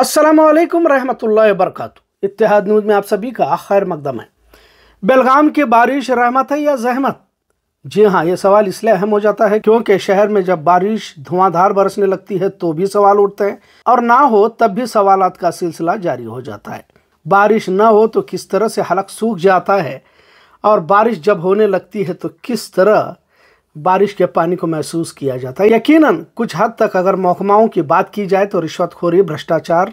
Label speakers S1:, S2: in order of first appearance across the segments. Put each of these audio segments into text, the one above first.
S1: असलकम रहमतुल्ला वरक इतिहाद न्यूज़ में आप सभी का खैर मकदम है बेलगाम की बारिश रहमत है या जहमत जी हाँ ये सवाल इसलिए अहम हो जाता है क्योंकि शहर में जब बारिश धुआंधार बरसने लगती है तो भी सवाल उठते हैं और ना हो तब भी सवाल का सिलसिला जारी हो जाता है बारिश ना हो तो किस तरह से हलक सूख जाता है और बारिश जब होने लगती है तो किस तरह बारिश के पानी को महसूस किया जाता है यकीनन कुछ हद तक अगर महकमाओं की बात की जाए तो रिश्वतखोरी भ्रष्टाचार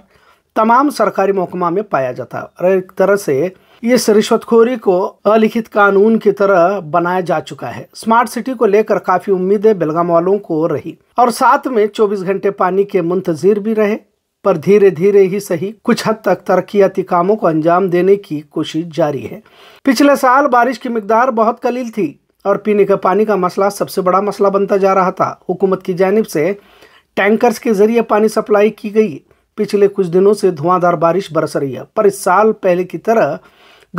S1: तमाम सरकारी महकमा में पाया जाता है और एक तरह से इस रिश्वतखोरी को अलिखित कानून की तरह बनाया जा चुका है स्मार्ट सिटी को लेकर काफी उम्मीदें बेलगाम वालों को रही और साथ में 24 घंटे पानी के मुंतजिर भी रहे पर धीरे धीरे ही सही कुछ हद तक तरक्याती कामों को अंजाम देने की कोशिश जारी है पिछले साल बारिश की मकदार बहुत कलील थी और पीने का पानी का मसला सबसे बड़ा मसला बनता जा रहा था हुकूमत की जानब से टैंकर्स के ज़रिए पानी सप्लाई की गई पिछले कुछ दिनों से धुआंधार बारिश बरस रही है पर इस साल पहले की तरह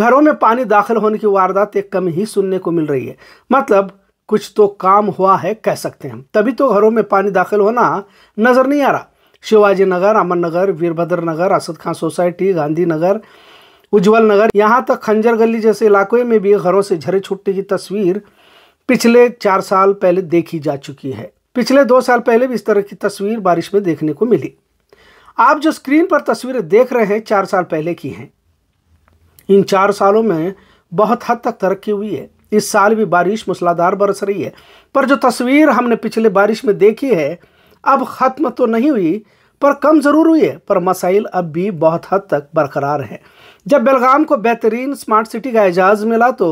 S1: घरों में पानी दाखिल होने की वारदात एक कम ही सुनने को मिल रही है मतलब कुछ तो काम हुआ है कह सकते हैं तभी तो घरों में पानी दाखिल होना नज़र नहीं आ रहा शिवाजी नगर अमन नगर वीरभद्र नगर असद खान सोसाइटी गांधी नगर उज्ज्वल नगर यहाँ तक खंजर गली जैसे इलाकों में भी घरों से झरे छुट्टी की तस्वीर पिछले चार साल पहले देखी जा चुकी है पिछले दो साल पहले भी इस तरह की तस्वीर बारिश में देखने को मिली आप जो स्क्रीन पर तस्वीरें देख रहे हैं चार साल पहले की हैं इन चार सालों में बहुत हद तक तरक्की हुई है इस साल भी बारिश मूसलाधार बरस रही है पर जो तस्वीर हमने पिछले बारिश में देखी है अब ख़त्म तो नहीं हुई पर कम ज़रूर हुई है पर मसाइल अब भी बहुत हद तक बरकरार हैं जब बेलगाम को बेहतरीन स्मार्ट सिटी का एजाज़ मिला तो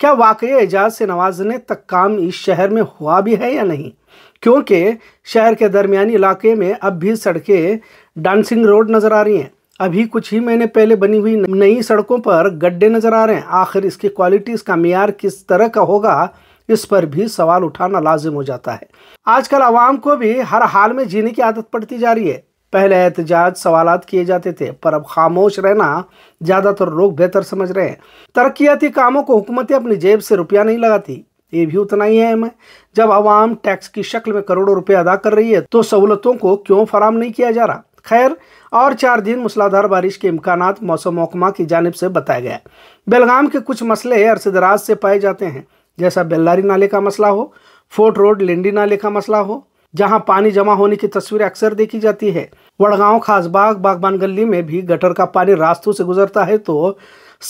S1: क्या वाकई एजाज़ से नवाजने तक काम इस शहर में हुआ भी है या नहीं क्योंकि शहर के दरमियानी इलाके में अब भी सड़कें डांसिंग रोड नज़र आ रही हैं अभी कुछ ही महीने पहले बनी हुई नई सड़कों पर गड्ढे नज़र आ रहे हैं आखिर इसकी क्वालिटी इसका मैार किस तरह का होगा इस पर भी सवाल उठाना लाजिम हो जाता है आजकल आवाम को भी हर हाल में जीने की आदत पड़ती जा रही है पहले एहतजाज सवाल किए जाते थे पर अब खामोश रहना ज़्यादातर लोग बेहतर समझ रहे हैं तरक्याती कामों को हुकूमतें अपनी जेब से रुपया नहीं लगाती ये भी उतना ही है मैं जब आवाम टैक्स की शक्ल में करोड़ों रुपए अदा कर रही है तो सहूलतों को क्यों फराम नहीं किया जा रहा खैर और चार दिन मूसलाधार बारिश के इम्कान मौसम महकमा की जानब से बताया गया बेलगाम के कुछ मसले अरसदराज से पाए जाते हैं जैसा बेल्लारी नाले का मसला हो फोर्ट रोड लेंडी नाले का मसला हो जहां पानी जमा होने की तस्वीरें अक्सर देखी जाती है वड़गांव खासबाग बागबान गली में भी गटर का पानी रास्तों से गुजरता है तो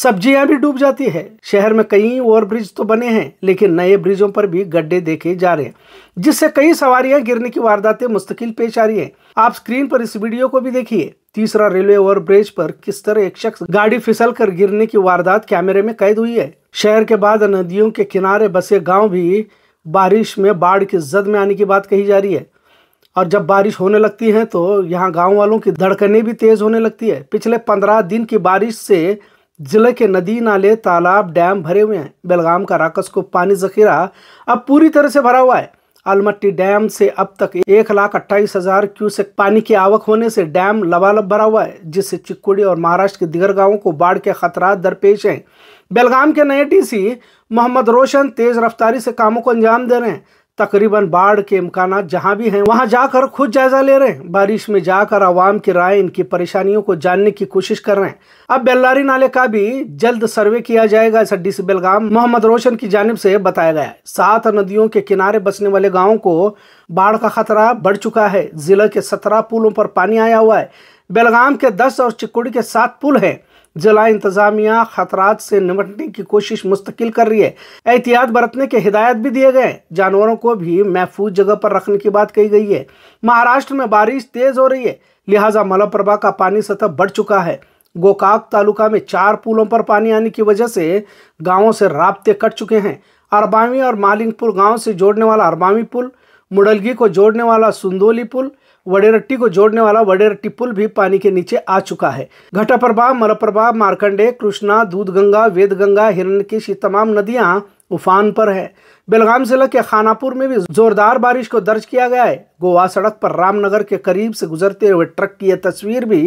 S1: सब्जियां भी डूब जाती है शहर में कई ओवर ब्रिज तो बने हैं लेकिन नए ब्रिजों पर भी गड्ढे देखे जा रहे हैं जिससे कई सवारियां गिरने की वारदातें मुस्तकिल पेश आ रही हैं आप स्क्रीन पर इस वीडियो को भी देखिए तीसरा रेलवे ओवर ब्रिज पर किस तरह एक शख्स गाड़ी फिसल कर गिरने की वारदात कैमरे में कैद हुई है शहर के बाद नदियों के किनारे बसे गाँव भी बारिश में बाढ़ की जद में आने की बात कही जा रही है और जब बारिश होने लगती है तो यहाँ गांव वालों की धड़कने भी तेज़ होने लगती है पिछले पंद्रह दिन की बारिश से जिले के नदी नाले तालाब डैम भरे हुए हैं बेलगाम का राकस को पानी जखीरा अब पूरी तरह से भरा हुआ है अलमट्टी डैम से अब तक एक लाख अट्ठाईस हजार क्यूसेक पानी की आवक होने से डैम लबालब भरा हुआ है जिससे चिक्कुड़ी और महाराष्ट्र के दिगर गांवों को बाढ़ के खतरा दरपेश हैं बेलगाम के नए सी मोहम्मद रोशन तेज रफ्तारी से कामों को अंजाम दे रहे हैं तकरीबन बाढ़ के इम्कान जहाँ भी हैं वहाँ जाकर खुद जायजा ले रहे हैं बारिश में जाकर आवाम की राय इनकी परेशानियों को जानने की कोशिश कर रहे हैं अब बेल्लारी नाले का भी जल्द सर्वे किया जाएगा इस हड्डी से बेलगाम मोहम्मद रोशन की जानब से बताया गया है सात नदियों के किनारे बसने वाले गाँव को बाढ़ का खतरा बढ़ चुका है जिले के सत्रह पुलों पर पानी आया हुआ है बेलगाम के दस और चिक्कुड़ी के सात पुल हैं जिला इंतजामिया खतरात से निपटने की कोशिश मुस्तकिल कर रही है एहतियात बरतने के हिदायत भी दिए गए जानवरों को भी महफूज जगह पर रखने की बात कही गई है महाराष्ट्र में बारिश तेज हो रही है लिहाजा मलप्रभा का पानी सतह बढ़ चुका है गोकाक तालुका में चार पुलों पर पानी आने की वजह से गांवों से रबते कट चुके हैं अरबामी और मालिंगपुर गांव से जोड़ने वाला अरबामी पुल मुडलगी को जोड़ने वाला सुंदोली पुल वडेरट्टी को जोड़ने वाला वडेरट्टी पुल भी पानी के नीचे आ चुका है घटाप्रभा मलप्रभा मारकंडे कृष्णा दूधगंगा वेदगंगा हिरण्यकेश ये तमाम नदियां उफान पर है बेलगाम जिला के खानापुर में भी जोरदार बारिश को दर्ज किया गया है गोवा सड़क पर रामनगर के करीब से गुजरते हुए ट्रक की यह तस्वीर भी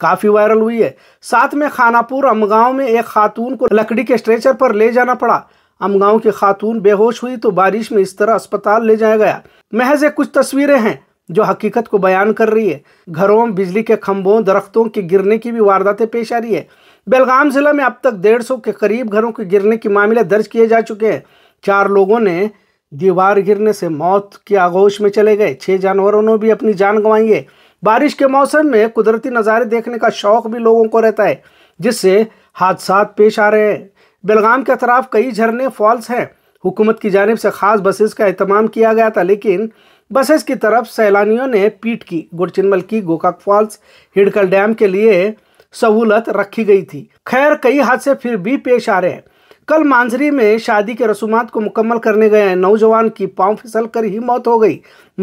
S1: काफ़ी वायरल हुई है साथ में खानापुर अमगांव में एक खातून को लकड़ी के स्ट्रेचर पर ले जाना पड़ा अमगांव की खातून बेहोश हुई तो बारिश में इस तरह अस्पताल ले जाया गया महज कुछ तस्वीरें हैं जो हकीकत को बयान कर रही है घरों बिजली के खंभों दरख्तों के गिरने की भी वारदातें पेश आ रही है बेलगाम ज़िला में अब तक डेढ़ सौ के करीब घरों के गिरने के मामले दर्ज किए जा चुके हैं चार लोगों ने दीवार गिरने से मौत के आगोश में चले गए छः जानवरों ने भी अपनी जान गंवाई है बारिश के मौसम में कुदरती नज़ारे देखने का शौक़ भी लोगों को रहता है जिससे हादसा पेश आ रहे हैं बेलगाम के अतराफ कई झरने फॉल्स हैं हुकूमत की जानब से ख़ास बसेस का अहतमाम किया गया था लेकिन बसेस की तरफ सैलानियों ने पीठ की गुड़चिनमल की गोकाक फॉल्स हिडकल डैम के लिए सहूलत रखी गई थी खैर कई हादसे फिर भी पेश आ रहे हैं कल मांझरी में शादी के रसूमात को मुकम्मल करने गए नौजवान की पाँव फिसल कर ही मौत हो गई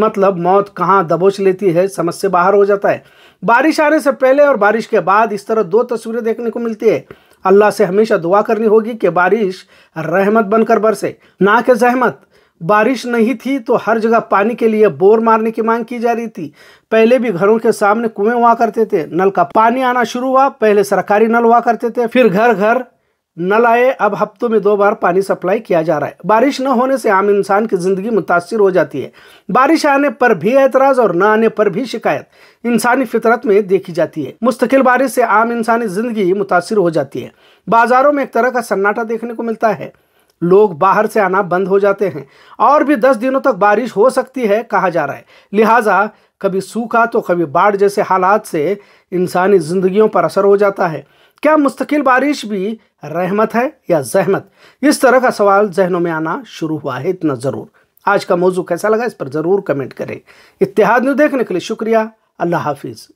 S1: मतलब मौत कहाँ दबोच लेती है समझ से बाहर हो जाता है बारिश आने से पहले और बारिश के बाद इस तरह दो तस्वीरें देखने को मिलती है अल्लाह से हमेशा दुआ करनी होगी कि बारिश रहमत बनकर बरसे ना के जहमत बारिश नहीं थी तो हर जगह पानी के लिए बोर मारने की मांग की जा रही थी पहले भी घरों के सामने कुएं हुआ करते थे नल का पानी आना शुरू हुआ पहले सरकारी नल हुआ करते थे फिर घर घर नल आए अब हफ्तों में दो बार पानी सप्लाई किया जा रहा है बारिश न होने से आम इंसान की ज़िंदगी मुतासर हो जाती है बारिश आने पर भी एतराज़ और न आने पर भी शिकायत इंसानी फितरत में देखी जाती है मुस्तकिल बारिश से आम इंसानी ज़िंदगी मुतासर हो जाती है बाज़ारों में एक तरह का सन्नाटा देखने को मिलता है लोग बाहर से आना बंद हो जाते हैं और भी दस दिनों तक बारिश हो सकती है कहा जा रहा है लिहाजा कभी सूखा तो कभी बाढ़ जैसे हालात से इंसानी ज़िंदगियों पर असर हो जाता है क्या मुस्तकिल बारिश भी रहमत है या जहमत इस तरह का सवाल जहनों में आना शुरू हुआ है इतना ज़रूर आज का मौजू कैसा लगा इस पर ज़रूर कमेंट करें इतिहाद न्यू देखने के लिए शुक्रिया अल्लाह हाफिज़